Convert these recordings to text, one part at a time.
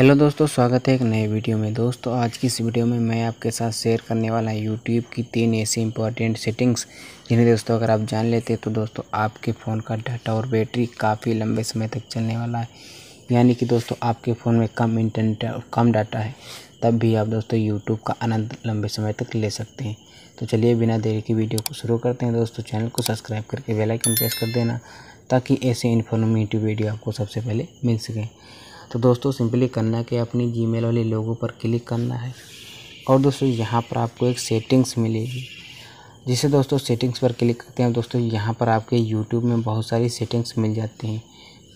hello दोस्तों स्वागत है एक नए वीडियो में दोस्तों आज की इस वीडियो में मैं आपके साथ शेयर करने वाला है यूट्यूब की तीन ऐसी इंपॉर्टेंट सेटिंग्स जिन्हें दोस्तों अगर आप जान लेते हैं तो दोस्तों आपके फ़ोन का डाटा और बैटरी काफ़ी लंबे समय तक चलने वाला है यानी कि दोस्तों आपके फ़ोन में कम इंटरनेट और कम डाटा है तब भी आप दोस्तों यूट्यूब का आनंद लंबे समय तक ले सकते हैं तो चलिए बिना देरी की वीडियो को शुरू करते हैं दोस्तों चैनल को सब्सक्राइब करके बेलाइकन प्रेस कर देना ताकि ऐसे इन्फॉर्मेटिव वीडियो आपको सबसे पहले मिल सकें तो दोस्तों सिंपली करना कि अपनी मेल वाले लोगों पर क्लिक करना है और दोस्तों यहाँ पर आपको एक सेटिंग्स मिलेगी जिसे दोस्तों सेटिंग्स पर क्लिक करते हैं दोस्तों यहाँ पर आपके यूट्यूब में बहुत सारी सेटिंग्स मिल जाती हैं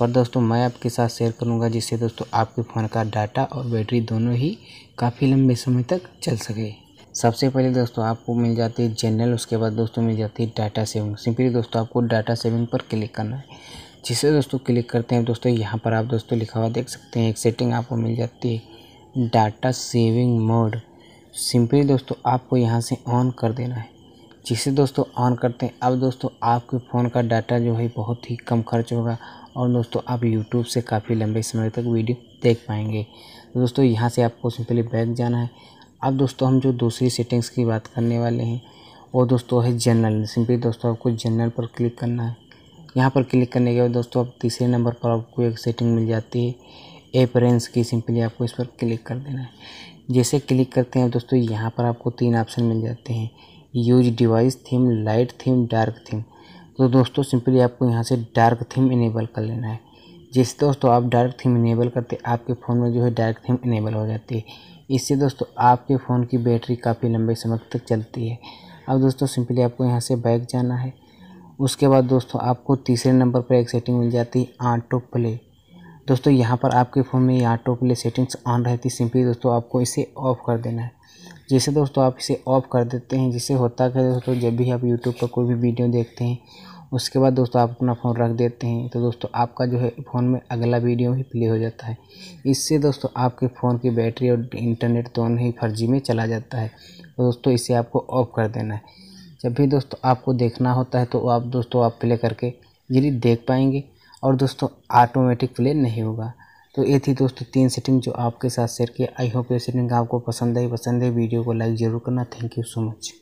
पर दोस्तों मैं आपके साथ शेयर करूँगा जिससे दोस्तों आपके फ़ोन का डाटा और बैटरी दोनों ही काफ़ी लंबे समय तक चल सके सबसे पहले दोस्तों आपको मिल जाती है जनरल उसके बाद दोस्तों मिल जाती है डाटा सेविंग सिंपली दोस्तों आपको डाटा सेविंग पर क्लिक करना है जिसे दोस्तों क्लिक करते हैं दोस्तों यहाँ पर आप दोस्तों लिखा हुआ देख सकते हैं एक सेटिंग आपको मिल जाती है डाटा सेविंग मोड सिंपली दोस्तों आपको यहाँ से ऑन कर देना है जिसे दोस्तों ऑन करते हैं अब दोस्तों आपके फ़ोन का डाटा जो है बहुत ही कम खर्च होगा और दोस्तों आप यूट्यूब से काफ़ी लंबे समय तक वीडियो देख पाएंगे तो दोस्तों यहाँ से आपको सिंपली बैक जाना है अब दोस्तों हम जो दूसरी सेटिंग्स की बात करने वाले हैं वो दोस्तों है जनरल सिंपली दोस्तों आपको जनरल पर क्लिक करना है यहाँ पर क्लिक करने के बाद दोस्तों आप तीसरे नंबर पर आपको एक सेटिंग मिल जाती है एपरेंस की सिंपली आपको इस पर क्लिक कर देना है जैसे क्लिक करते हैं दोस्तों यहाँ पर आपको तीन ऑप्शन मिल जाते हैं use device theme light theme dark theme तो दोस्तों सिंपली आपको यहाँ से डार्क थीम इनेबल कर लेना है जैसे दोस्तों आप डार्क थीम इनेबल करते आपके फ़ोन में जो है डार्क थीम इनेबल हो जाती है इससे दोस्तों आपके फ़ोन की बैटरी काफ़ी लंबे समय तक चलती है अब दोस्तों सिंपली आपको यहाँ से बैक जाना है उसके बाद दोस्तों आपको तीसरे नंबर पर एक सेटिंग मिल जाती है ऑटो प्ले दोस्तों यहाँ पर आपके फ़ोन में ये ऑटो प्ले सेटिंग्स ऑन रहती है सिंपली दोस्तों आपको इसे ऑफ़ कर देना है जैसे दोस्तों आप इसे ऑफ़ कर देते हैं जिसे होता है दोस्तों जब भी आप यूट्यूब पर कोई भी वीडियो देखते हैं उसके बाद दोस्तों आप अपना फ़ोन रख देते हैं तो दोस्तों आपका जो है फ़ोन में अगला वीडियो ही प्ले हो जाता है इससे दोस्तों आपके फ़ोन की बैटरी और इंटरनेट दोनों ही फर्जी में चला जाता है तो दोस्तों इसे आपको ऑफ़ कर देना है जब भी दोस्तों आपको देखना होता है तो आप दोस्तों आप प्ले करके यदि देख पाएंगे और दोस्तों ऑटोमेटिक प्ले नहीं होगा तो ये थी दोस्तों तीन सेटिंग जो आपके साथ शेयर किया आई होप ये सेटिंग आपको पसंद आई पसंद है वीडियो को लाइक ज़रूर करना थैंक यू सो मच